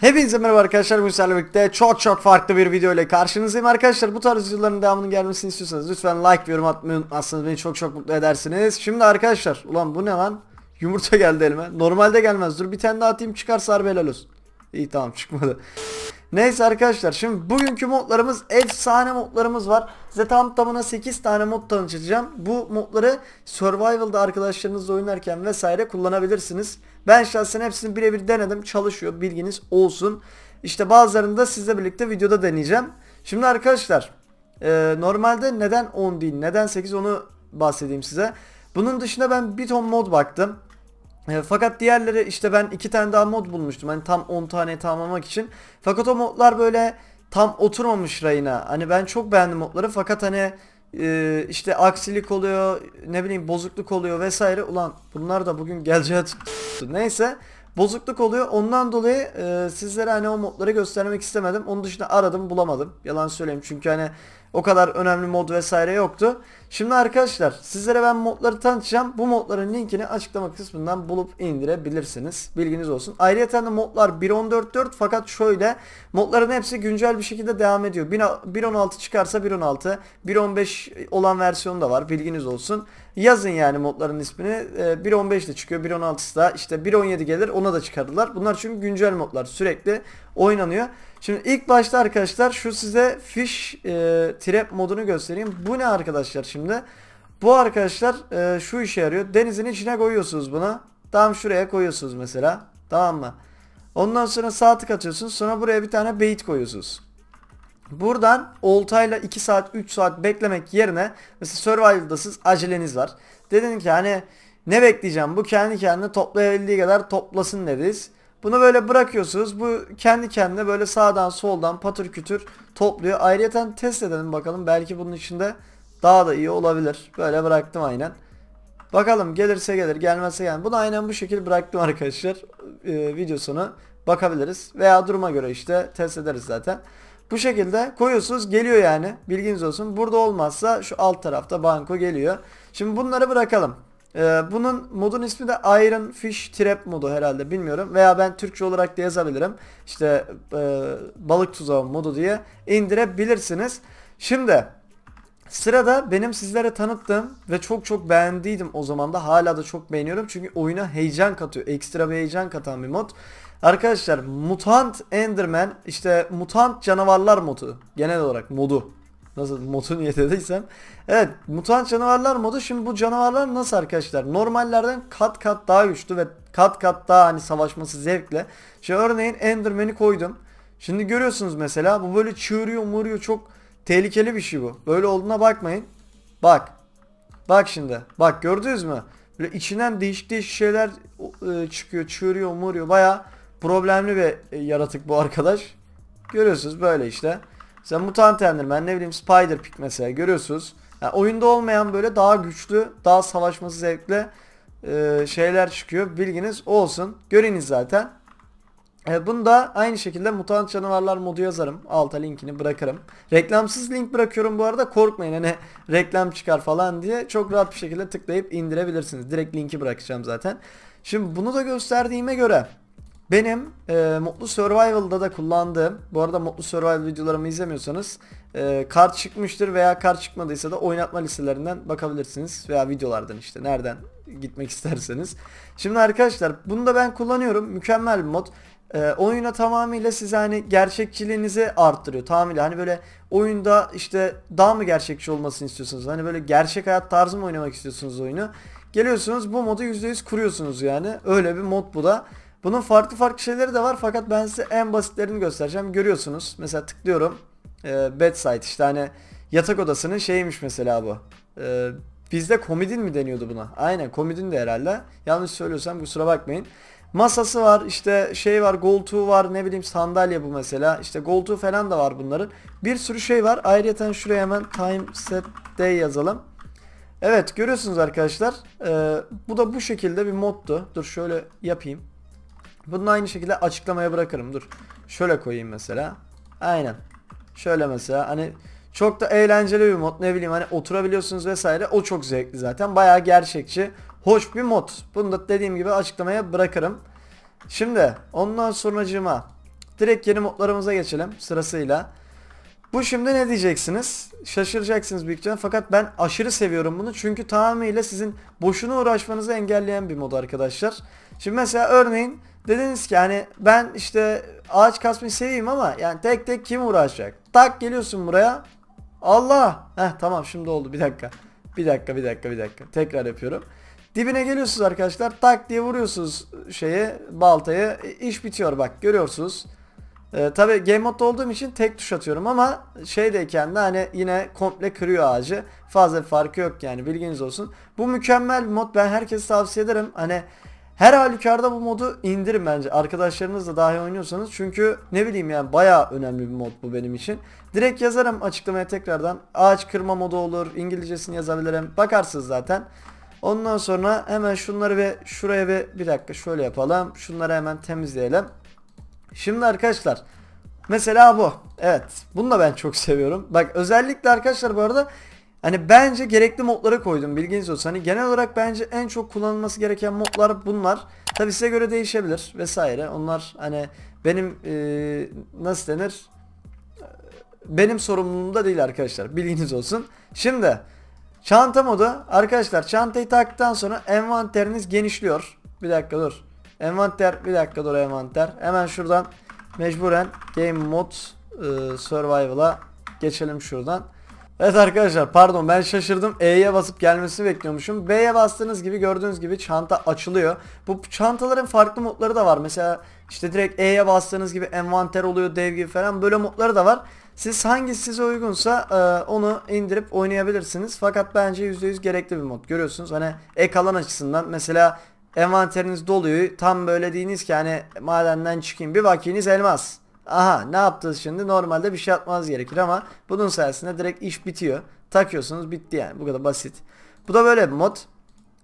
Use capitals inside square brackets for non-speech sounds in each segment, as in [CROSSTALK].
Hepinize merhaba arkadaşlar bugün sizlerle birlikte çok çok farklı bir video ile karşınızdayım arkadaşlar bu tarz videoların devamının gelmesini istiyorsanız lütfen like ve yorum atmayı unutmazsanız beni çok çok mutlu edersiniz Şimdi arkadaşlar ulan bu ne lan yumurta geldi elime normalde gelmez dur bir tane daha atayım çıkarsa harbi helal olsun İyi tamam çıkmadı Neyse arkadaşlar şimdi bugünkü modlarımız efsane modlarımız var. Size tam tamına 8 tane mod tanıtacağım. Bu modları survival'da arkadaşlarınızla oynarken vesaire kullanabilirsiniz. Ben şahsen hepsini birebir denedim. Çalışıyor bilginiz olsun. İşte bazılarını da sizle birlikte videoda deneyeceğim. Şimdi arkadaşlar e, normalde neden 10 değil neden 8 onu bahsedeyim size. Bunun dışında ben bir ton mod baktım. E, fakat diğerleri işte ben iki tane daha mod bulmuştum. Hani tam 10 tane tamamlamak için. Fakat o modlar böyle tam oturmamış rayına. Hani ben çok beğendim modları fakat hani e, işte aksilik oluyor, ne bileyim bozukluk oluyor vesaire. Ulan bunlar da bugün geleceğe Neyse bozukluk oluyor. Ondan dolayı e, sizlere hani o modları göstermek istemedim. Onun dışında aradım bulamadım. Yalan söyleyeyim çünkü hani o kadar önemli mod vesaire yoktu. Şimdi arkadaşlar sizlere ben modları tanıtacağım. Bu modların linkini açıklama kısmından bulup indirebilirsiniz. Bilginiz olsun. Ayrıca de modlar 1.14.4 fakat şöyle modların hepsi güncel bir şekilde devam ediyor. 1.16 çıkarsa 1.16, 1.15 olan versiyonu da var. Bilginiz olsun. Yazın yani modların ismini. E, 1.15 de çıkıyor. 1.16'sı da işte 1.17 gelir ona da çıkardılar. Bunlar çünkü güncel modlar sürekli oynanıyor. Şimdi ilk başta arkadaşlar şu size fish e, trap modunu göstereyim. Bu ne arkadaşlar şimdi? Bu arkadaşlar e, şu işe yarıyor. Denizin içine koyuyorsunuz bunu. Tam şuraya koyuyorsunuz mesela. Tamam mı? Ondan sonra sağ tık atıyorsunuz. Sonra buraya bir tane bait koyuyorsunuz. Buradan oltayla 2 saat 3 saat beklemek yerine mesela survival'da siz aceleniz var. Dedin ki hani ne bekleyeceğim bu kendi kendine toplayabildiği kadar toplasın dediniz. Bunu böyle bırakıyorsunuz. Bu kendi kendine böyle sağdan soldan patır kütür topluyor. Ayrıca test edelim bakalım. Belki bunun içinde daha da iyi olabilir. Böyle bıraktım aynen. Bakalım gelirse gelir gelmezse gelmez. Bunu aynen bu şekilde bıraktım arkadaşlar. Ee, videosunu bakabiliriz. Veya duruma göre işte test ederiz zaten. Bu şekilde koyuyorsunuz geliyor yani bilginiz olsun. Burada olmazsa şu alt tarafta banko geliyor. Şimdi bunları bırakalım. Ee, bunun modun ismi de Iron Fish Trap modu herhalde bilmiyorum. Veya ben Türkçe olarak da yazabilirim. İşte e, balık tuzağı modu diye indirebilirsiniz. Şimdi Sırada benim sizlere tanıttığım ve çok çok beğendiydim o zaman da hala da çok beğeniyorum. Çünkü oyuna heyecan katıyor. Ekstra bir heyecan katan bir mod. Arkadaşlar Mutant Enderman işte Mutant Canavarlar modu. Genel olarak modu. Nasıl modu niye dediysem. Evet Mutant Canavarlar modu. Şimdi bu canavarlar nasıl arkadaşlar? Normallerden kat kat daha güçlü ve kat kat daha hani savaşması zevkle. Şimdi örneğin Enderman'i koydum. Şimdi görüyorsunuz mesela bu böyle çığırıyor umuruyor çok tehlikeli bir şey bu. Böyle olduğuna bakmayın. Bak. Bak şimdi. Bak gördünüz mü? Böyle içinden değişik değişik şeyler e, çıkıyor, çığırıyor, umuruyor. Baya problemli bir e, yaratık bu arkadaş. Görüyorsunuz böyle işte. Mesela mutant enderman ne bileyim spider pick mesela görüyorsunuz. Yani oyunda olmayan böyle daha güçlü, daha savaşması zevkli e, şeyler çıkıyor. Bilginiz olsun. Görünüz zaten. E, bunu da aynı şekilde mutant canavarlar modu yazarım. Alta linkini bırakırım. Reklamsız link bırakıyorum bu arada. Korkmayın hani [LAUGHS] reklam çıkar falan diye. Çok rahat bir şekilde tıklayıp indirebilirsiniz. Direkt linki bırakacağım zaten. Şimdi bunu da gösterdiğime göre benim e, Mutlu Survival'da da kullandığım, bu arada Mutlu Survival videolarımı izlemiyorsanız e, kart çıkmıştır veya kart çıkmadıysa da oynatma listelerinden bakabilirsiniz veya videolardan işte nereden gitmek [LAUGHS] isterseniz. Şimdi arkadaşlar bunu da ben kullanıyorum. Mükemmel bir mod. E, oyuna tamamıyla size hani gerçekçiliğinizi arttırıyor tamamıyla. Hani böyle oyunda işte daha mı gerçekçi olmasını istiyorsunuz? Hani böyle gerçek hayat tarzı mı oynamak istiyorsunuz oyunu? Geliyorsunuz bu modu %100 kuruyorsunuz yani. Öyle bir mod bu da. Bunun farklı farklı şeyleri de var fakat ben size en basitlerini göstereceğim. Görüyorsunuz mesela tıklıyorum. E, bedside işte hani yatak odasının şeyiymiş mesela bu. E, bizde komidin mi deniyordu buna? Aynen komidin de herhalde. Yanlış söylüyorsam kusura bakmayın. Masası var işte şey var goltuğu var ne bileyim sandalye bu mesela işte goltuğu falan da var bunların. Bir sürü şey var. Ayrıca şuraya hemen time set day yazalım. Evet görüyorsunuz arkadaşlar. Ee, bu da bu şekilde bir moddu. Dur şöyle yapayım. Bunu aynı şekilde açıklamaya bırakırım. Dur. Şöyle koyayım mesela. Aynen. Şöyle mesela hani çok da eğlenceli bir mod ne bileyim hani oturabiliyorsunuz vesaire o çok zevkli zaten baya gerçekçi hoş bir mod bunu da dediğim gibi açıklamaya bırakırım şimdi ondan sonracığıma direkt yeni modlarımıza geçelim sırasıyla bu şimdi ne diyeceksiniz şaşıracaksınız büyük ihtimalle fakat ben aşırı seviyorum bunu çünkü tamamıyla sizin boşuna uğraşmanızı engelleyen bir mod arkadaşlar Şimdi mesela örneğin dediniz ki hani ben işte ağaç kasmayı seveyim ama yani tek tek kim uğraşacak? Tak geliyorsun buraya. Allah. Heh tamam şimdi oldu bir dakika. Bir dakika bir dakika bir dakika. Tekrar yapıyorum. Dibine geliyorsunuz arkadaşlar. Tak diye vuruyorsunuz şeyi baltayı. E, iş bitiyor bak görüyorsunuz. Ee, Tabi game modda olduğum için tek tuş atıyorum ama şeydeyken de hani yine komple kırıyor ağacı. Fazla bir farkı yok yani bilginiz olsun. Bu mükemmel bir mod ben herkese tavsiye ederim. Hani her halükarda bu modu indirin bence. Arkadaşlarınızla dahi oynuyorsanız. Çünkü ne bileyim yani baya önemli bir mod bu benim için. Direkt yazarım açıklamaya tekrardan. Ağaç kırma modu olur. İngilizcesini yazabilirim. Bakarsınız zaten. Ondan sonra hemen şunları ve şuraya ve bir dakika şöyle yapalım. Şunları hemen temizleyelim. Şimdi arkadaşlar mesela bu. Evet. Bunu da ben çok [LAUGHS] seviyorum. Bak özellikle arkadaşlar bu arada Hani bence gerekli modlara koydum bilginiz olsun. Hani genel olarak bence en çok kullanılması gereken modlar bunlar. Tabi size göre değişebilir vesaire. Onlar hani benim ee, nasıl denir? Benim sorumluluğumda değil arkadaşlar. Bilginiz olsun. Şimdi çanta modu arkadaşlar çantayı taktıktan sonra envanteriniz genişliyor. Bir dakika dur. Envanter bir dakika dur envanter. Hemen şuradan mecburen game mod e, survival'a geçelim şuradan. Evet arkadaşlar pardon ben şaşırdım E'ye basıp gelmesini bekliyormuşum B'ye bastığınız gibi gördüğünüz gibi çanta açılıyor Bu çantaların farklı modları da var mesela işte direkt E'ye bastığınız gibi envanter oluyor dev gibi falan böyle modları da var Siz hangisi size uygunsa e, onu indirip oynayabilirsiniz fakat bence %100 gerekli bir mod görüyorsunuz hani ek alan açısından mesela envanteriniz doluyor tam böyle deyiniz ki hani madenden çıkayım bir bakiyeniz elmas Aha ne yaptınız şimdi? Normalde bir şey atmanız gerekir ama bunun sayesinde direkt iş bitiyor. Takıyorsunuz bitti yani. Bu kadar basit. Bu da böyle bir mod.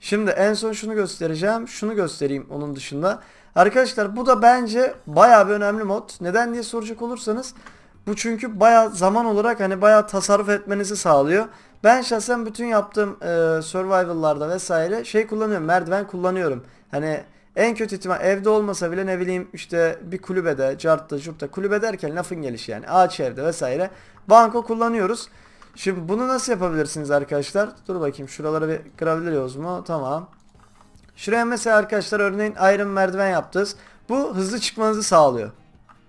Şimdi en son şunu göstereceğim. Şunu göstereyim onun dışında. Arkadaşlar bu da bence baya bir önemli mod. Neden diye soracak olursanız bu çünkü baya zaman olarak hani baya tasarruf etmenizi sağlıyor. Ben şahsen bütün yaptığım e, survival'larda vesaire şey kullanıyorum. Merdiven kullanıyorum. Hani en kötü ihtimal evde olmasa bile ne bileyim işte bir kulübede, cartta, curtta kulübe derken lafın gelişi yani ağaç evde vesaire banko kullanıyoruz. Şimdi bunu nasıl yapabilirsiniz arkadaşlar? Dur bakayım şuralara bir kırabiliyoruz mu? Tamam. Şuraya mesela arkadaşlar örneğin ayrım merdiven yaptınız. Bu hızlı çıkmanızı sağlıyor.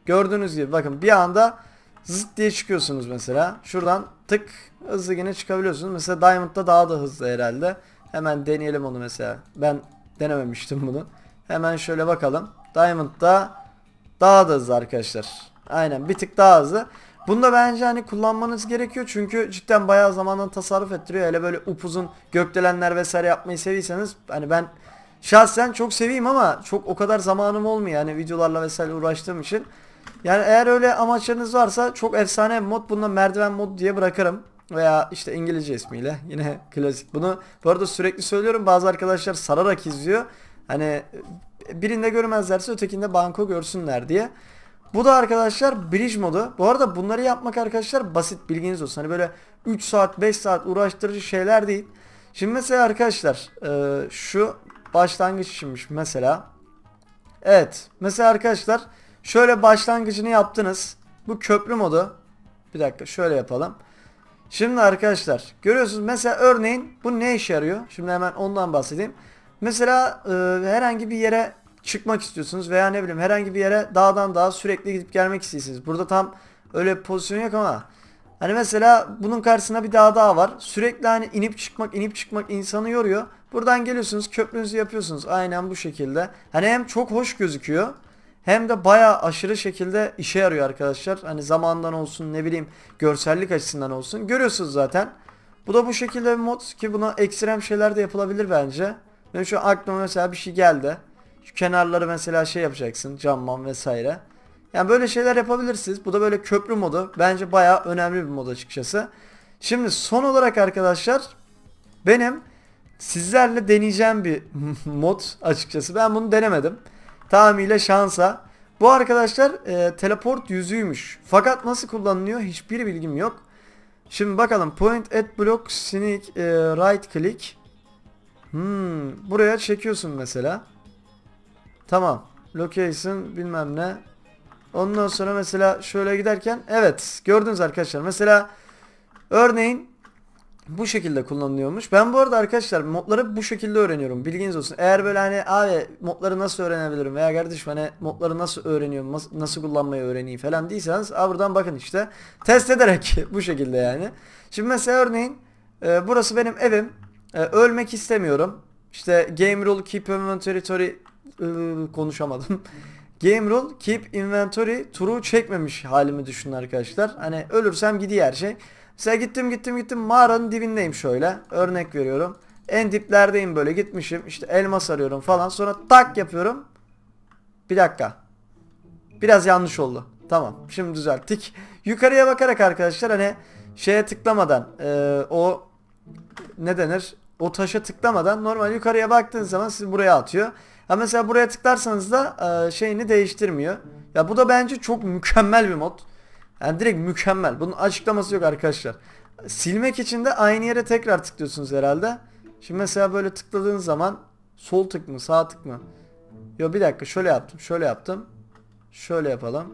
Gördüğünüz gibi bakın bir anda zıt diye çıkıyorsunuz mesela. Şuradan tık hızlı yine çıkabiliyorsunuz. Mesela Diamond'da daha da hızlı herhalde. Hemen deneyelim onu mesela. Ben denememiştim bunu. Hemen şöyle bakalım. Diamond'da daha da hızlı arkadaşlar. Aynen bir tık daha hızlı. Bunu da bence hani kullanmanız gerekiyor çünkü cidden bayağı zamandan tasarruf ettiriyor. Hele böyle upuzun gökdelenler vesaire yapmayı seviyseniz hani ben şahsen çok seveyim ama çok o kadar zamanım olmuyor yani videolarla vesaire uğraştığım için. Yani eğer öyle amaçlarınız varsa çok efsane mod bunda merdiven mod diye bırakırım. Veya işte İngilizce ismiyle yine klasik bunu. Bu arada sürekli söylüyorum bazı arkadaşlar sararak izliyor. Hani e, birinde görmezlerse ötekinde banko görsünler diye. Bu da arkadaşlar bridge modu. Bu arada bunları yapmak arkadaşlar basit bilginiz olsun. Hani böyle 3 saat 5 saat uğraştırıcı şeyler değil. Şimdi mesela arkadaşlar e, şu başlangıç içinmiş mesela. Evet mesela arkadaşlar şöyle başlangıcını yaptınız. Bu köprü modu. Bir dakika şöyle yapalım. Şimdi arkadaşlar görüyorsunuz mesela örneğin bu ne işe yarıyor? Şimdi hemen ondan bahsedeyim. Mesela e, herhangi bir yere çıkmak istiyorsunuz veya ne bileyim herhangi bir yere dağdan dağa sürekli gidip gelmek istiyorsunuz. Burada tam öyle bir pozisyon yok ama hani mesela bunun karşısına bir dağ daha var. Sürekli hani inip çıkmak inip çıkmak insanı yoruyor. Buradan geliyorsunuz köprünüzü yapıyorsunuz aynen bu şekilde. Hani hem çok hoş gözüküyor hem de baya aşırı şekilde işe yarıyor arkadaşlar. Hani zamandan olsun ne bileyim görsellik açısından olsun görüyorsunuz zaten. Bu da bu şekilde bir mod ki buna ekstrem şeyler de yapılabilir bence. Benim şu aklıma mesela bir şey geldi. Şu kenarları mesela şey yapacaksın. Camman vesaire. Yani böyle şeyler yapabilirsiniz. Bu da böyle köprü modu. Bence baya önemli bir mod açıkçası. Şimdi son olarak arkadaşlar benim sizlerle deneyeceğim bir [LAUGHS] mod açıkçası. Ben bunu denemedim. Tamamıyla şansa. Bu arkadaşlar e, teleport yüzüğüymüş. Fakat nasıl kullanılıyor hiçbir bilgim yok. Şimdi bakalım point at block sneak e, right click Hmm, buraya çekiyorsun mesela. Tamam. Location bilmem ne. Ondan sonra mesela şöyle giderken evet gördünüz arkadaşlar. Mesela örneğin bu şekilde kullanılıyormuş. Ben bu arada arkadaşlar modları bu şekilde öğreniyorum. Bilginiz olsun. Eğer böyle hani abi modları nasıl öğrenebilirim veya kardeşim hani modları nasıl öğreniyorum, nasıl kullanmayı öğreneyim falan değilseniz a buradan bakın işte. Test ederek [LAUGHS] bu şekilde yani. Şimdi mesela örneğin e, burası benim evim. Ee, ölmek istemiyorum. İşte game rule keep inventory ıı, konuşamadım. [LAUGHS] game rule keep inventory true çekmemiş halimi düşünün arkadaşlar. Hani ölürsem gidiyor her şey. Mesela gittim gittim gittim mağaranın dibindeyim şöyle. Örnek veriyorum. En diplerdeyim böyle gitmişim. İşte elma arıyorum falan. Sonra tak yapıyorum. Bir dakika. Biraz yanlış oldu. Tamam. Şimdi düzelttik. Yukarıya bakarak arkadaşlar hani şeye tıklamadan e, o ne denir? O taşa tıklamadan normal yukarıya baktığınız zaman sizi buraya atıyor. Ha mesela buraya tıklarsanız da e, şeyini değiştirmiyor. Ya bu da bence çok mükemmel bir mod. Yani direkt mükemmel. Bunun açıklaması yok arkadaşlar. Silmek için de aynı yere tekrar tıklıyorsunuz herhalde. Şimdi mesela böyle tıkladığınız zaman sol tık mı sağ tık mı? Yo bir dakika şöyle yaptım şöyle yaptım. Şöyle yapalım.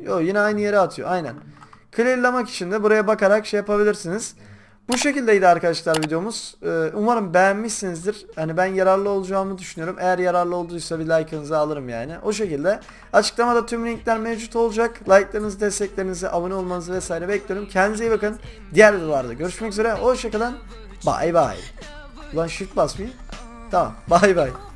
Yo yine aynı yere atıyor aynen. Clearlamak için de buraya bakarak şey yapabilirsiniz. Bu şekildeydi arkadaşlar videomuz. Ee, umarım beğenmişsinizdir. Hani ben yararlı olacağımı düşünüyorum. Eğer yararlı olduysa bir like'ınızı alırım yani. O şekilde. Açıklamada tüm linkler mevcut olacak. Like'larınızı, desteklerinizi, abone olmanızı vesaire bekliyorum. Kendinize iyi bakın. Diğer videolarda görüşmek üzere. Hoşçakalın. Bay bay. Ulan shift basmayayım. Tamam. Bay bay.